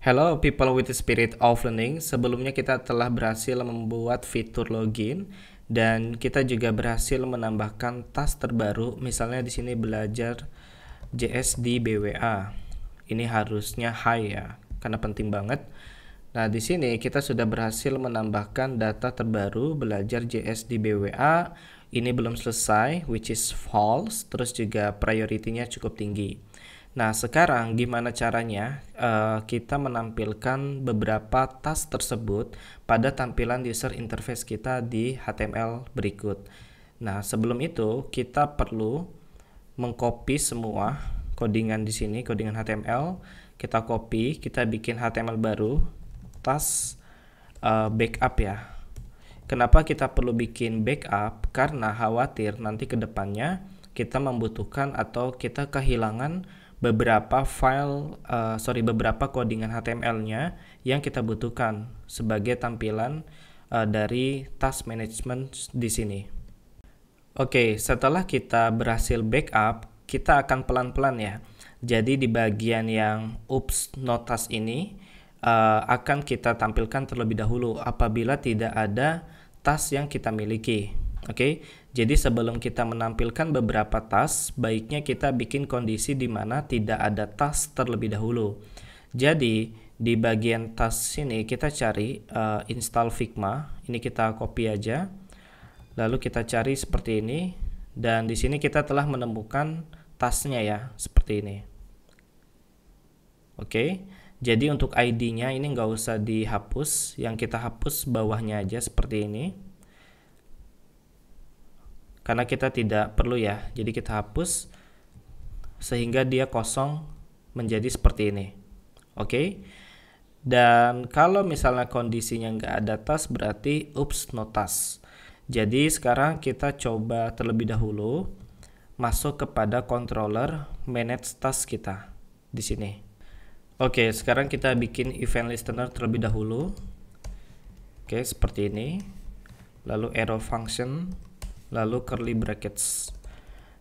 Hello people with the spirit of learning. Sebelumnya kita telah berhasil membuat fitur login dan kita juga berhasil menambahkan tas terbaru. Misalnya di sini belajar JS di BWA. Ini harusnya high ya, karena penting banget. Nah, di sini kita sudah berhasil menambahkan data terbaru belajar JS di BWA. Ini belum selesai, which is false, terus juga prioritinya cukup tinggi. Nah, sekarang gimana caranya uh, kita menampilkan beberapa task tersebut pada tampilan user interface kita di HTML berikut. Nah, sebelum itu kita perlu mengcopy semua codingan di sini, codingan HTML, kita copy, kita bikin HTML baru, task uh, eh, backup ya. Kenapa kita perlu bikin backup? Karena khawatir nanti ke depannya kita membutuhkan atau kita kehilangan beberapa file, uh, sorry, beberapa codingan HTML-nya yang kita butuhkan sebagai tampilan uh, dari task management di sini. Oke, okay, setelah kita berhasil backup, kita akan pelan-pelan ya. Jadi di bagian yang oops Notas ini uh, akan kita tampilkan terlebih dahulu apabila tidak ada task yang kita miliki. Oke, okay? Jadi sebelum kita menampilkan beberapa tas, baiknya kita bikin kondisi di mana tidak ada tas terlebih dahulu. Jadi di bagian tas sini kita cari uh, install Figma. Ini kita copy aja. Lalu kita cari seperti ini dan di sini kita telah menemukan tasnya ya, seperti ini. Oke. Okay. Jadi untuk ID-nya ini nggak usah dihapus, yang kita hapus bawahnya aja seperti ini karena kita tidak perlu ya jadi kita hapus sehingga dia kosong menjadi seperti ini oke okay? dan kalau misalnya kondisinya nggak ada tas berarti ups no tas jadi sekarang kita coba terlebih dahulu masuk kepada controller manage task kita di sini oke okay, sekarang kita bikin event listener terlebih dahulu oke okay, seperti ini lalu arrow function lalu curly brackets.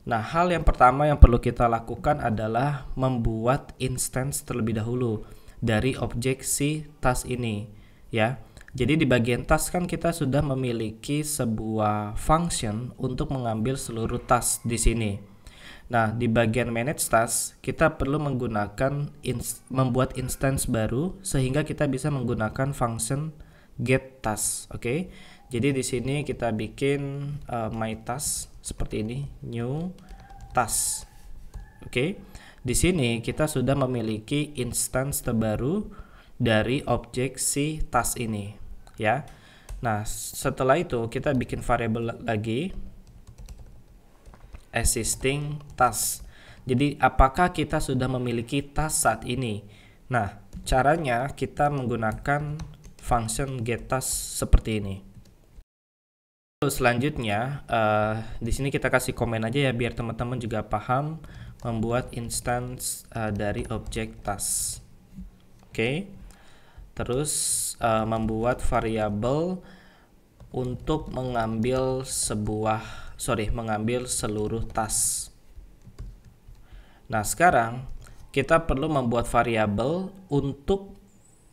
Nah, hal yang pertama yang perlu kita lakukan adalah membuat instance terlebih dahulu dari objek si task ini, ya. Jadi di bagian task kan kita sudah memiliki sebuah function untuk mengambil seluruh task di sini. Nah, di bagian manage task kita perlu menggunakan ins membuat instance baru sehingga kita bisa menggunakan function get task, oke? Okay? Jadi di sini kita bikin uh, my task seperti ini, new task. Oke. Okay. Di sini kita sudah memiliki instance terbaru dari objek si task ini, ya. Nah, setelah itu kita bikin variable lagi existing task. Jadi apakah kita sudah memiliki task saat ini? Nah, caranya kita menggunakan function get task seperti ini. Selanjutnya, uh, di sini kita kasih komen aja ya biar teman-teman juga paham membuat instance uh, dari objek tas. Oke. Okay. Terus uh, membuat variabel untuk mengambil sebuah sorry, mengambil seluruh tas. Nah, sekarang kita perlu membuat variabel untuk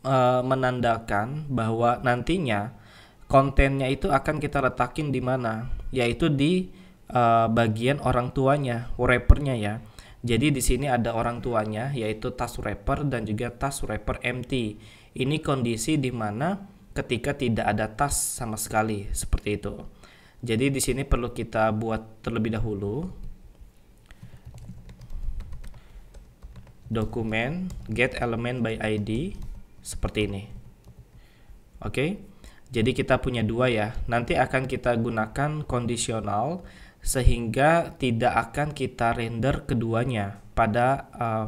uh, menandakan bahwa nantinya kontennya itu akan kita letakin di mana yaitu di uh, bagian orang tuanya wrappernya ya jadi di sini ada orang tuanya yaitu tas wrapper dan juga tas wrapper empty ini kondisi di mana ketika tidak ada tas sama sekali seperti itu jadi di sini perlu kita buat terlebih dahulu dokumen get element by id seperti ini oke okay? Jadi kita punya dua ya. Nanti akan kita gunakan kondisional sehingga tidak akan kita render keduanya pada uh,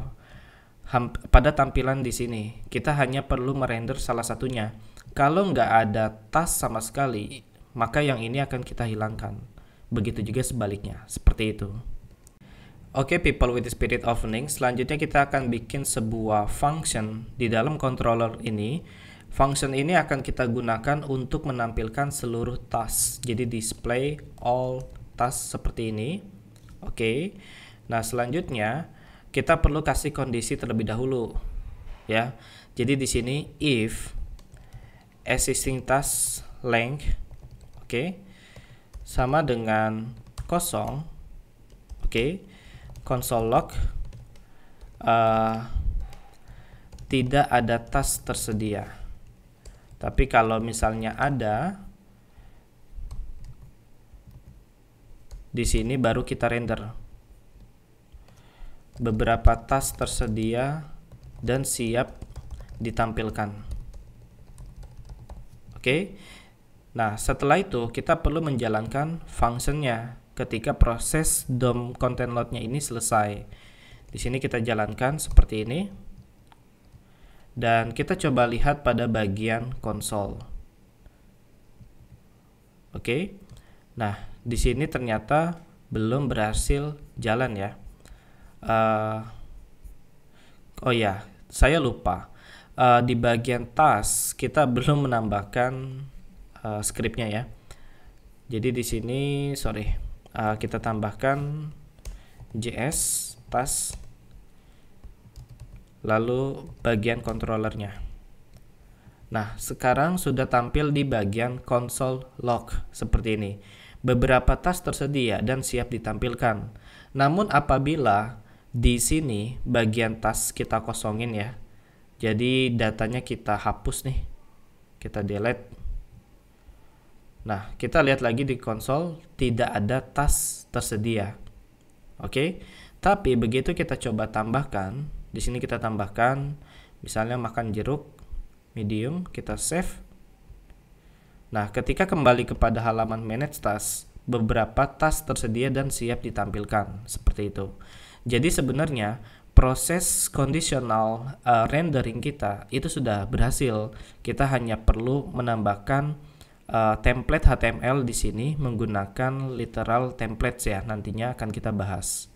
pada tampilan di sini. Kita hanya perlu merender salah satunya. Kalau nggak ada tas sama sekali, maka yang ini akan kita hilangkan. Begitu juga sebaliknya, seperti itu. Oke, okay, people with the spirit of Ning, selanjutnya kita akan bikin sebuah function di dalam controller ini Function ini akan kita gunakan untuk menampilkan seluruh task. Jadi display all task seperti ini. Oke. Okay. Nah, selanjutnya kita perlu kasih kondisi terlebih dahulu. Ya. Jadi di sini if existing task length oke okay, sama dengan kosong oke okay, console log uh, eh, tidak ada task tersedia tapi kalau misalnya ada di sini baru kita render. Beberapa tas tersedia dan siap ditampilkan. Oke. Nah, setelah itu kita perlu menjalankan fungsinya ketika proses DOM content load-nya ini selesai. Di sini kita jalankan seperti ini. Dan kita coba lihat pada bagian konsol. Oke. Nah, di sini ternyata belum berhasil jalan ya. Uh, oh ya, saya lupa. Uh, di bagian tas kita belum menambahkan uh, scriptnya ya. Jadi di sini sorry uh, kita tambahkan js task lalu bagian kontrolernya. Nah, sekarang sudah tampil di bagian console lock seperti ini. Beberapa tas tersedia dan siap ditampilkan. Namun apabila di sini bagian tas kita kosongin ya. Jadi datanya kita hapus nih. Kita delete. Nah, kita lihat lagi di konsol tidak ada tas tersedia. Oke. Tapi begitu kita coba tambahkan di sini kita tambahkan misalnya makan jeruk medium kita save. Nah, ketika kembali kepada halaman manage task, beberapa task tersedia dan siap ditampilkan seperti itu. Jadi sebenarnya proses conditional uh, eh, rendering kita itu sudah berhasil. Kita hanya perlu menambahkan uh, template HTML di sini menggunakan literal templates ya nantinya akan kita bahas.